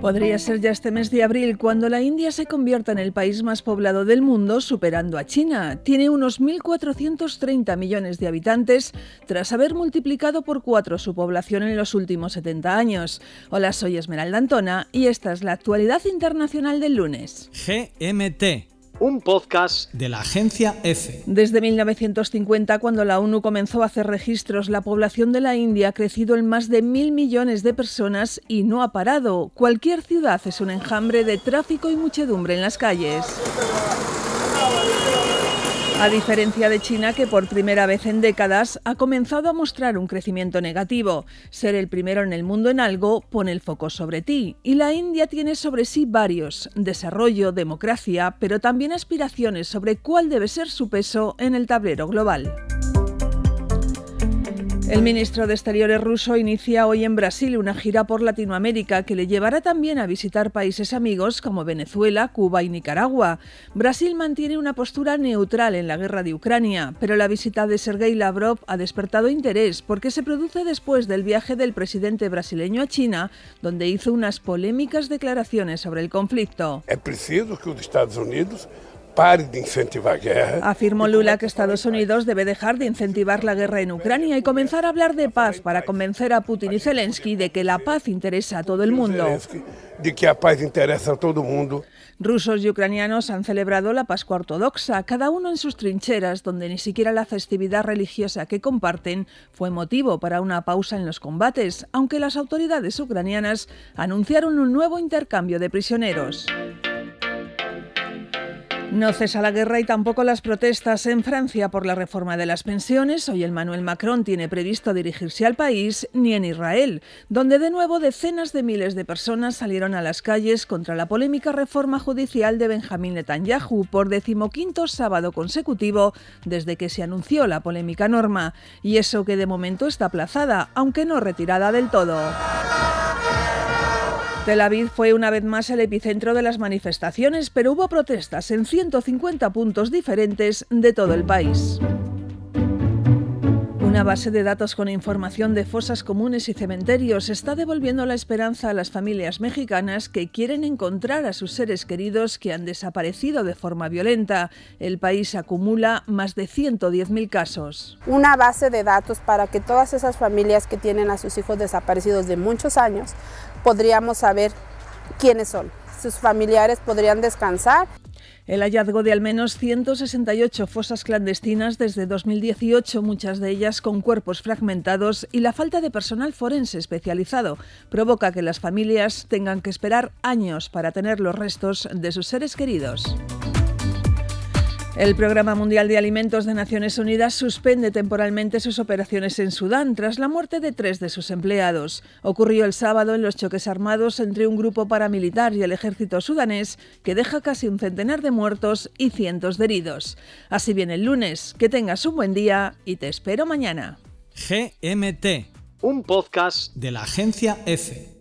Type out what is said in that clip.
Podría ser ya este mes de abril cuando la India se convierta en el país más poblado del mundo, superando a China. Tiene unos 1.430 millones de habitantes, tras haber multiplicado por cuatro su población en los últimos 70 años. Hola, soy Esmeralda Antona y esta es la actualidad internacional del lunes. GMT un podcast de la agencia EFE. Desde 1950, cuando la ONU comenzó a hacer registros, la población de la India ha crecido en más de mil millones de personas y no ha parado. Cualquier ciudad es un enjambre de tráfico y muchedumbre en las calles. A diferencia de China, que por primera vez en décadas ha comenzado a mostrar un crecimiento negativo, ser el primero en el mundo en algo pone el foco sobre ti. Y la India tiene sobre sí varios, desarrollo, democracia, pero también aspiraciones sobre cuál debe ser su peso en el tablero global. El ministro de Exteriores ruso inicia hoy en Brasil una gira por Latinoamérica que le llevará también a visitar países amigos como Venezuela, Cuba y Nicaragua. Brasil mantiene una postura neutral en la guerra de Ucrania, pero la visita de Sergei Lavrov ha despertado interés porque se produce después del viaje del presidente brasileño a China, donde hizo unas polémicas declaraciones sobre el conflicto. que Estados Unidos incentivar Afirmó Lula que Estados Unidos debe dejar de incentivar la guerra en Ucrania y comenzar a hablar de paz para convencer a Putin y Zelensky de que la paz interesa a todo el mundo. De que la paz interesa a todo el mundo. Rusos y ucranianos han celebrado la Pascua Ortodoxa, cada uno en sus trincheras, donde ni siquiera la festividad religiosa que comparten fue motivo para una pausa en los combates, aunque las autoridades ucranianas anunciaron un nuevo intercambio de prisioneros. No cesa la guerra y tampoco las protestas en Francia por la reforma de las pensiones. Hoy el Manuel Macron tiene previsto dirigirse al país, ni en Israel, donde de nuevo decenas de miles de personas salieron a las calles contra la polémica reforma judicial de Benjamín Netanyahu por decimoquinto sábado consecutivo desde que se anunció la polémica norma. Y eso que de momento está aplazada, aunque no retirada del todo. Tel Aviv fue una vez más el epicentro de las manifestaciones, pero hubo protestas en 150 puntos diferentes de todo el país. Una base de datos con información de fosas comunes y cementerios está devolviendo la esperanza a las familias mexicanas que quieren encontrar a sus seres queridos que han desaparecido de forma violenta. El país acumula más de 110.000 casos. Una base de datos para que todas esas familias que tienen a sus hijos desaparecidos de muchos años podríamos saber quiénes son. Sus familiares podrían descansar. El hallazgo de al menos 168 fosas clandestinas desde 2018, muchas de ellas con cuerpos fragmentados y la falta de personal forense especializado, provoca que las familias tengan que esperar años para tener los restos de sus seres queridos. El Programa Mundial de Alimentos de Naciones Unidas suspende temporalmente sus operaciones en Sudán tras la muerte de tres de sus empleados. Ocurrió el sábado en los choques armados entre un grupo paramilitar y el ejército sudanés, que deja casi un centenar de muertos y cientos de heridos. Así viene el lunes. Que tengas un buen día y te espero mañana. GMT, un podcast de la agencia EFE.